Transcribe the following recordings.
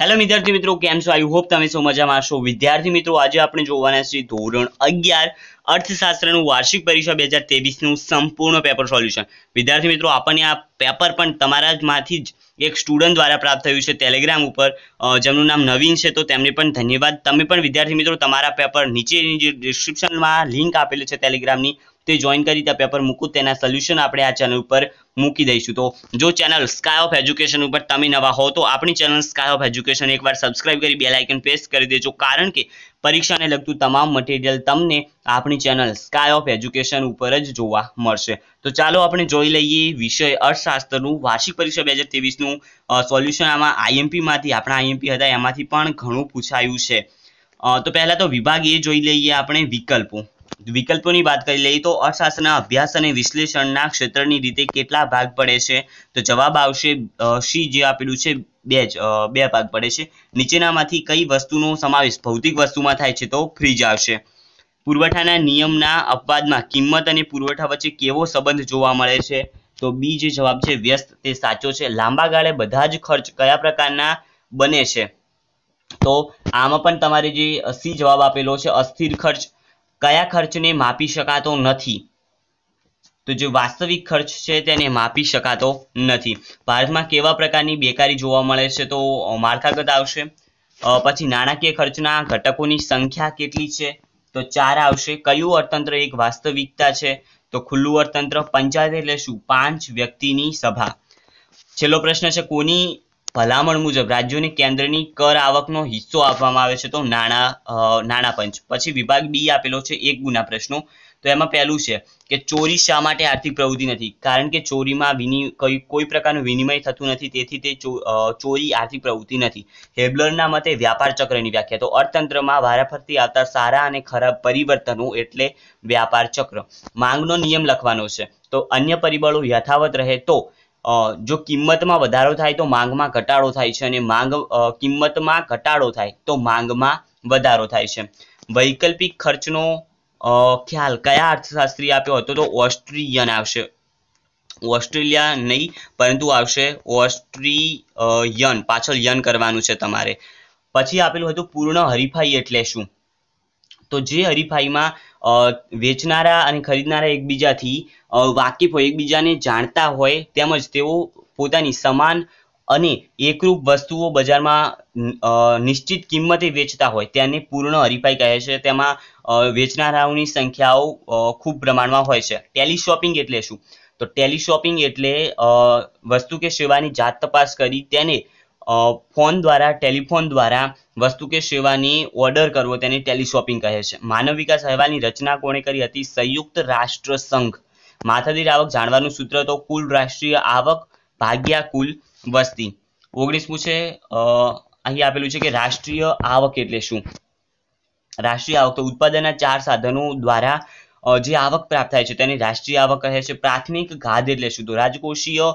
hello વિદ્યાર્થી મિત્રો કેમ છો આઈ હોપ તમે સૌ મજામાં હશો વિદ્યાર્થી મિત્રો આજે આપણે જોવાના છીએ ધોરણ અગિયાર અર્થશાસ્ત્રનું વાર્ષિક પરીક્ષા બે હજાર તેવીસનું સંપૂર્ણ પેપર સોલ્યુશન વિદ્યાર્થી મિત્રો આપણને આ પેપર પણ તમારા માંથી જ એક સ્ટુડન્ટ દ્વારા પ્રાપ્ત થયું છે ટેલિગ્રામ ઉપર જેમનું નામ નવીન છે તો તેમને પણ ધન્યવાદ તમે પણ વિદ્યાર્થી મિત્રો તમારા પેપર નીચેની જે ડિસ્ક્રિપ્શનમાં લિંક આપેલી છે ટેલિગ્રામની તે જોઈન કરી ત્યાં પેપર મૂકું તેના સોલ્યુશન આપણે આ ચેનલ ઉપર મૂકી દઈશું તો જો ચેનલ સ્કાય ઓફ એજ્યુકેશન ઉપર તમે નવા હો તો આપણી ચેનલ સ્કાય ઓફ એજ્યુકેશન એકવાર સબસ્ક્રાઇબ કરી બેલ આઇકન પ્રેસ કરી દેજો કારણ કે પરીક્ષાને લગતું તમામ મટીરિયલ તમને આપણી ચેનલ સ્કાય ઓફ એજ્યુકેશન ઉપર જ જોવા મળશે તો ચાલો આપણે જોઈ લઈએ વિષય અર્થશાસ્ત્રનું વાર્ષિક પરીક્ષા બે હજાર ત્રેવીસનું સોલ્યુશન આમાં આઈએમપીમાંથી આપણા આઈએમપી હતા એમાંથી પણ ઘણું પૂછાયું છે તો પહેલાં તો વિભાગ એ જોઈ લઈએ આપણે વિકલ્પો વિકલ્પોની વાત કરી લઈએ તો અર્થશાસ્ત્રના અભ્યાસ અને વિશ્લેષણના ક્ષેત્રની રીતે કેટલા ભાગ પડે છે તો જવાબ આવશે સી જે આપેલું છે બે બે ભાગ પડે છે નીચેનામાંથી કઈ વસ્તુનો સમાવેશ ભૌતિક વસ્તુમાં થાય છે તો ફ્રીજ આવશે પુરવઠાના નિયમના અપવાદમાં કિંમત અને પુરવઠા વચ્ચે કેવો સંબંધ જોવા મળે છે તો બી જે જવાબ છે વ્યસ્ત તે સાચો છે લાંબા ગાળે બધા જ ખર્ચ કયા પ્રકારના બને છે તો આમાં પણ તમારે જે સી જવાબ આપેલો છે અસ્થિર ખર્ચ કયા ખર્ચને માપી શકાતો નથી તો જે વાસ્તવિક ખર્ચ છે તેને માપી શકાતો નથી ભારતમાં કેવા પ્રકારની બેકારી જોવા મળે છે તો માળખાગત આવશે પછી નાણાકીય ખર્ચના ઘટકોની સંખ્યા કેટલી છે તો ચાર આવશે કયું અર્થતંત્ર એક વાસ્તવિકતા છે તો ખુલ્લું અર્થતંત્ર પંચાયત એટલે શું પાંચ વ્યક્તિની સભા છેલ્લો પ્રશ્ન છે કોની ભલામણ મુજબ રાજ્યોને કેન્દ્રની કર આવકનો હિસ્સો આપવામાં આવે છે તો નાણા નાણાં પંચ પછી વિભાગ બી આપેલો છે એક ગુના પ્રશ્નો તો એમાં પહેલું છે કે ચોરી શા માટે આર્થિક પ્રવૃત્તિ નથી કારણ કે ચોરીમાં કઈ કોઈ પ્રકારનું વિનિમય થતું નથી તેથી તે ચોરી આર્થિક પ્રવૃત્તિ નથી હેબલરના મતે વ્યાપાર ચક્રની વ્યાખ્યા તો અર્થતંત્રમાં વારાફરતી આવતા સારા અને ખરાબ પરિવર્તનો એટલે વ્યાપાર ચક્ર માંગનો નિયમ લખવાનો છે તો અન્ય પરિબળો યથાવત રહે તો જો કિંમતમાં વધારો થાય તો માંગમાં ઘટાડો થાય છે અને માંગ કિંમતમાં ઘટાડો થાય તો માંગમાં વધારો થાય છે વૈકલ્પિક ખર્ચનો ખ્યાલ કયા અર્થશાસ્ત્રી આપ્યો હતો તો ઓસ્ટ્રિયન આવશે ઓસ્ટ્રેલિયા નહીં પરંતુ આવશે ઓસ્ટ્રિયન પાછળ યન કરવાનું છે તમારે પછી આપેલું હતું પૂર્ણ હરીફાઈ એટલે શું તો જે હરીફાઈમાં વેચનારા અને ખરીદનારા એકબીજાથી વાકેફ હોય એકબીજાને જાણતા હોય તેમજ તેઓ પોતાની સમાન અને એકરૂપ વસ્તુઓ બજારમાં નિશ્ચિત કિંમતે વેચતા હોય તેને પૂર્ણ હરીફાઈ કહે છે તેમાં વેચનારાઓની સંખ્યાઓ ખૂબ પ્રમાણમાં હોય છે ટેલી શોપિંગ એટલે શું તો ટેલી શોપિંગ એટલે વસ્તુ કે સેવાની જાત તપાસ કરી તેને ફોન દ્વારા ટેલિફોન દ્વારા વસ્તુ કે સેવાની ઓર્ડર કરવો તેને ટેલિશોપિંગ કહે છે માનવ વિકાસ અહેવાલની રચના કોણે કરી હતી સંયુક્ત રાષ્ટ્ર સંઘ માથાદીઠ આવક જાણવાનું સૂત્ર તો કુલ રાષ્ટ્રીય આવક ભાગ્યા કુલ વસ્તી ઓગણીસમું છે અહીં આપેલું છે કે રાષ્ટ્રીય આવક એટલે શું રાષ્ટ્રીય આવક તો ઉત્પાદનના ચાર સાધનો દ્વારા જે આવક પ્રાપ્ત થાય છે તેને રાષ્ટ્રીય આવક કહે છે પ્રાથમિક ખાધ એટલે શું તો રાજકોષીય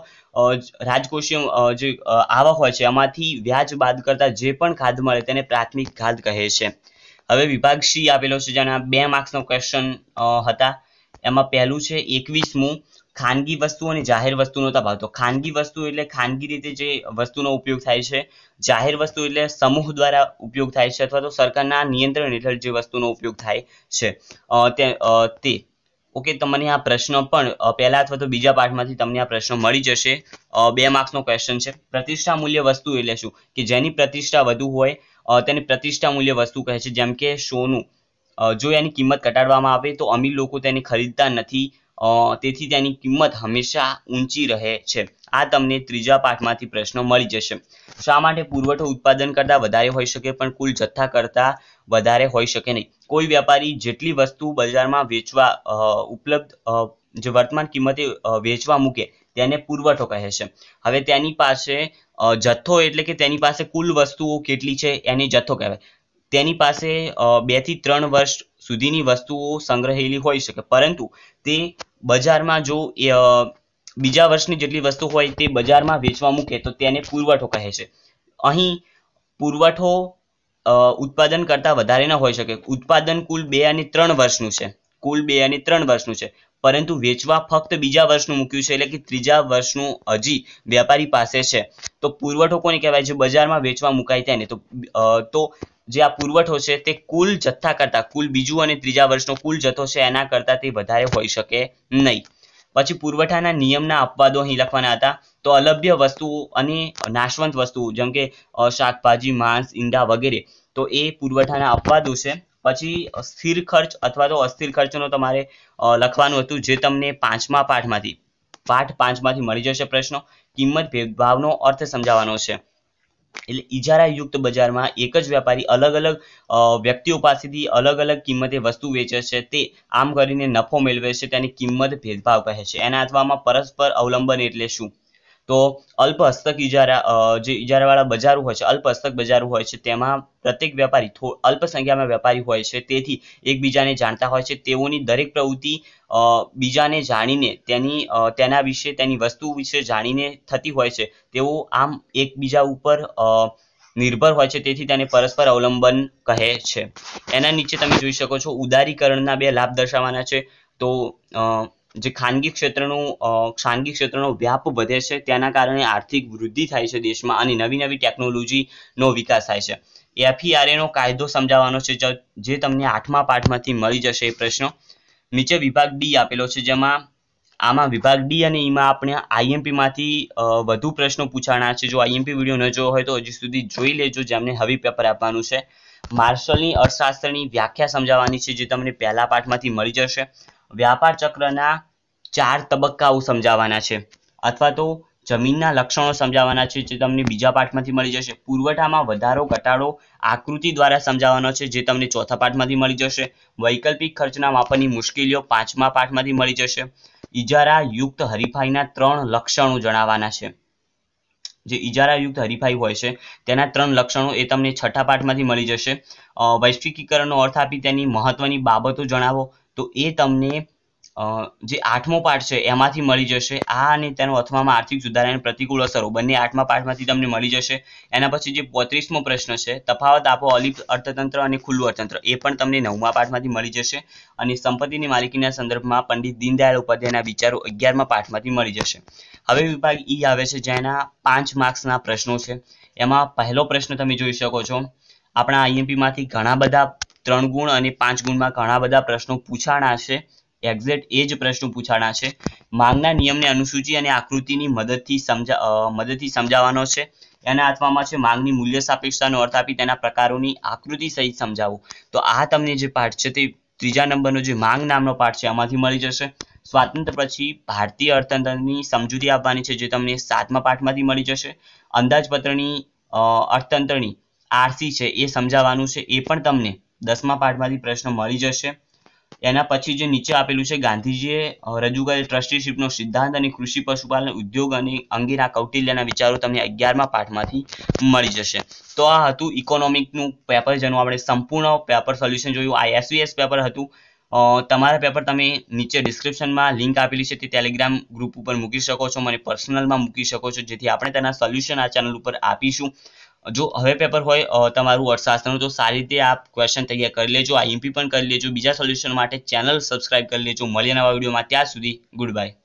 રાજકોષીય જે આવક હોય છે એમાંથી વ્યાજ બાદ કરતા જે પણ ખાધ મળે તેને પ્રાથમિક ખાધ કહે છે હવે વિભાગ સી આપેલો છે જેના બે માર્ક્સનો ક્વેશ્ચન હતા એમાં પહેલું છે એકવીસમું ખાનગી વસ્તુ અને જાહેર વસ્તુનો તફાવત તો ખાનગી વસ્તુ એટલે ખાનગી રીતે જે વસ્તુનો ઉપયોગ થાય છે જાહેર વસ્તુ એટલે સમૂહ દ્વારા ઉપયોગ થાય છે અથવા તો સરકારના નિયંત્રણ હેઠળ જે વસ્તુનો ઉપયોગ થાય છે તે ઓકે તમને આ પ્રશ્ન પણ પહેલા અથવા તો બીજા પાઠમાંથી તમને આ પ્રશ્ન મળી જશે બે માર્ક્સનો ક્વેશ્ચન છે પ્રતિષ્ઠા મૂલ્ય વસ્તુ એટલે શું કે જેની પ્રતિષ્ઠા વધુ હોય તેને પ્રતિષ્ઠા મૂલ્ય વસ્તુ કહે છે જેમ કે સોનું જો એની કિંમત ઘટાડવામાં આવે તો અમીર લોકો તેને ખરીદતા નથી તેથી તેની કિંમત હંમેશા ઊંચી રહે છે આ તમને ત્રીજા પાઠમાંથી પ્રશ્ન મળી જશે શા માટે પુરવઠો ઉત્પાદન કરતાં વધારે હોઈ શકે પણ કુલ જથ્થા કરતાં વધારે હોઈ શકે નહીં કોઈ વેપારી જેટલી વસ્તુ બજારમાં વેચવા ઉપલબ્ધ જે વર્તમાન કિંમતે વેચવા મૂકે તેને પુરવઠો કહે છે હવે તેની પાસે જથ્થો એટલે કે તેની પાસે કુલ વસ્તુઓ કેટલી છે એને જથ્થો કહેવાય તેની પાસે બેથી ત્રણ વર્ષ સુધીની વસ્તુઓ સંગ્રહેલી હોઈ શકે પરંતુ તે બજારમાં જો બીજા વર્ષની જેટલી વસ્તુ હોય તે બજારમાં વેચવા મૂકે તો તેને પુરવઠો કહે છે અહીં પુરવઠો ઉત્પાદન કરતા વધારે ન હોઈ શકે ઉત્પાદન કુલ બે અને ત્રણ વર્ષનું છે કુલ બે અને ત્રણ વર્ષનું છે પરંતુ વેચવા ફક્ત બીજા વર્ષનું મૂક્યું છે એટલે કે ત્રીજા વર્ષનું હજી વેપારી પાસે છે તો પુરવઠો કોને કહેવાય છે બજારમાં વેચવા મુકાય તેને તો જે આ પુરવઠો છે તે કુલ જથ્થા કરતા કુલ બીજું અને ત્રીજા વર્ષનો કુલ જથ્થો છે એના કરતા તે વધારે હોઈ શકે નહીં પછી પુરવઠાના નિયમના અપવાદો અહીં લખવાના હતા તો અલભ્ય વસ્તુઓ અને નાશવંત વસ્તુઓ જેમ કે શાકભાજી માંસ ઈંડા વગેરે તો એ પુરવઠાના અપવાદો છે પછી સ્થિર ખર્ચ અથવા તો અસ્થિર ખર્ચનો તમારે લખવાનું હતું જે તમને પાંચમા પાઠમાંથી પાઠ પાંચમાંથી મળી જશે પ્રશ્નો કિંમત ભેદભાવનો અર્થ સમજાવવાનો છે એટલે ઇજારાયુક્ત બજારમાં એક જ વેપારી અલગ અલગ વ્યક્તિઓ પાસેથી અલગ અલગ કિંમતે વસ્તુ વેચે છે તે આમ કરીને નફો મેળવે છે તેની કિંમત ભેદભાવ કહે છે એના અથવામાં પરસ્પર અવલંબન એટલે શું તો અલ્પ હસ્તક ઇજારા જે ઇજારાવાળા બજારો હોય છે અલ્પ હસ્તક બજારો હોય છે તેમાં પ્રત્યેક વેપારી અલ્પ સંખ્યામાં વેપારી હોય છે તેથી એકબીજાને જાણતા હોય છે તેઓની દરેક પ્રવૃત્તિ બીજાને જાણીને તેની તેના વિશે તેની વસ્તુ વિશે જાણીને થતી હોય છે તેઓ આમ એકબીજા ઉપર નિર્ભર હોય છે તેથી તેને પરસ્પર અવલંબન કહે છે એના નીચે તમે જોઈ શકો છો ઉદારીકરણના બે લાભ દર્શાવવાના છે તો જે ખાનગી ક્ષેત્રનું ખાનગી ક્ષેત્રનો વ્યાપ વધે છે તેના કારણે આર્થિક વૃદ્ધિ થાય છે દેશમાં અને નવી નવી ટેકનોલોજીનો વિકાસ થાય છે એફઈઆરએનો કાયદો સમજાવવાનો છે જે તમને આઠમા પાઠમાંથી મળી જશે એ પ્રશ્ન નીચે વિભાગ ડી આપેલો છે જેમાં આમાં વિભાગ ડી અને ઈમાં આપણે આઈએમપીમાંથી વધુ પ્રશ્નો પૂછાણા છે જો આઈએમપી વિડીયો ન જોયો હોય તો હજી સુધી જોઈ લેજો જેમને હવી પેપર આપવાનું છે માર્શલની અર્થશાસ્ત્રની વ્યાખ્યા સમજાવવાની છે જે તમને પહેલા પાઠમાંથી મળી જશે વ્યાપાર ચક્રના ચાર તબક્કાઓ સમજાવવાના છે અથવા તો જમીનના લક્ષણો સમજાવવાના છે જે તમને બીજા પાઠમાંથી મળી જશે પુરવઠામાં વધારો ઘટાડો આકૃતિ દ્વારા સમજાવવાનો છે જે તમને ચોથા પાઠમાંથી મળી જશે વૈકલ્પિક ખર્ચના માપનની મુશ્કેલીઓ પાંચમા પાઠમાંથી મળી જશે ઇજારા યુક્ત હરીફાઈના ત્રણ લક્ષણો જણાવવાના છે જે ઇજારા યુક્ત હરીફાઈ હોય છે તેના ત્રણ લક્ષણો એ તમને છઠ્ઠા પાઠમાંથી મળી જશે વૈશ્વિકીકરણનો અર્થ આપી તેની મહત્વની બાબતો જણાવો તો એ તમને જે આઠમો પાઠ છે એમાંથી મળી જશે આ અને તેનો અથવામાં આર્થિક સુધારા પ્રતિકૂળ અસરો બંને આઠમા પાઠમાંથી તમને મળી જશે એના પછી જે પોત્રીસમો પ્રશ્ન છે તફાવત આપો અલિપ્ત અર્થતંત્ર અને ખુલ્લું અર્થતંત્ર એ પણ તમને નવમા પાઠમાંથી મળી જશે અને સંપત્તિની માલિકીના સંદર્ભમાં પંડિત દીનદયાળ ઉપાધ્યાયના વિચારો અગિયારમા પાઠમાંથી મળી જશે હવે વિભાગ ઈ આવે છે જેના પાંચ માર્ક્સના પ્રશ્નો છે એમાં પહેલો પ્રશ્ન તમે જોઈ શકો છો આપણા આઈએમપીમાંથી ઘણા બધા ત્રણ ગુણ અને પાંચ ગુણમાં ઘણા બધા પ્રશ્નો પૂછાણા છે એક્ઝેક્ટ એ જ પ્રશ્નો પૂછાણા છે માંગના નિયમને અનુસૂચિ અને આકૃતિની મદદથી સમજા મદદથી સમજાવવાનો છે એના અથવામાં છે માંગની મૂલ્ય સાપેક્ષતાનો અર્થ આપી તેના પ્રકારોની આકૃતિ સહિત સમજાવો તો આ તમને જે પાઠ છે તે ત્રીજા નંબરનો જે માંગ નામનો પાઠ છે એમાંથી મળી જશે સ્વાતંત્ર પછી ભારતીય અર્થતંત્રની સમજૂતી આપવાની છે જે તમને સાતમા પાઠમાંથી મળી જશે અંદાજપત્રની અર્થતંત્રની આરસી છે એ સમજાવવાનું છે એ પણ તમને દસમા part પ્રશ્ન મળી જશે એના પછી જે નીચે આપેલું છે ગાંધીજીએ રજૂ કરેલ trusteeship સિદ્ધાંત અને કૃષિ પશુપાલન ઉદ્યોગ અને અંગેના કૌટિલ્યના વિચારો તમને અગિયારમાં પાઠમાંથી મળી જશે તો આ હતું economic નું પેપર જેનું આપણે સંપૂર્ણ પેપર સોલ્યુશન જોયું આ એસવીએસ પેપર હતું તમારા પેપર તમે નીચે ડિસ્ક્રિપ્શનમાં લિંક આપેલી છે તે ટેલિગ્રામ ગ્રુપ ઉપર મૂકી શકો છો મને પર્સનલમાં મૂકી શકો છો જેથી આપણે તેના સોલ્યુશન આ ચેનલ ઉપર આપીશું જો હવે પેપર હોય તમારું અર્થશાસ્ત્રનું તો સારી રીતે આ ક્વેશ્ચન તૈયાર કરી લેજો આઈએમપી પણ કરી લેજો બીજા સોલ્યુશન માટે ચેનલ સબસ્ક્રાઇબ કરી લેજો મળીએ નવા વિડીયોમાં ત્યાં સુધી ગુડ બાય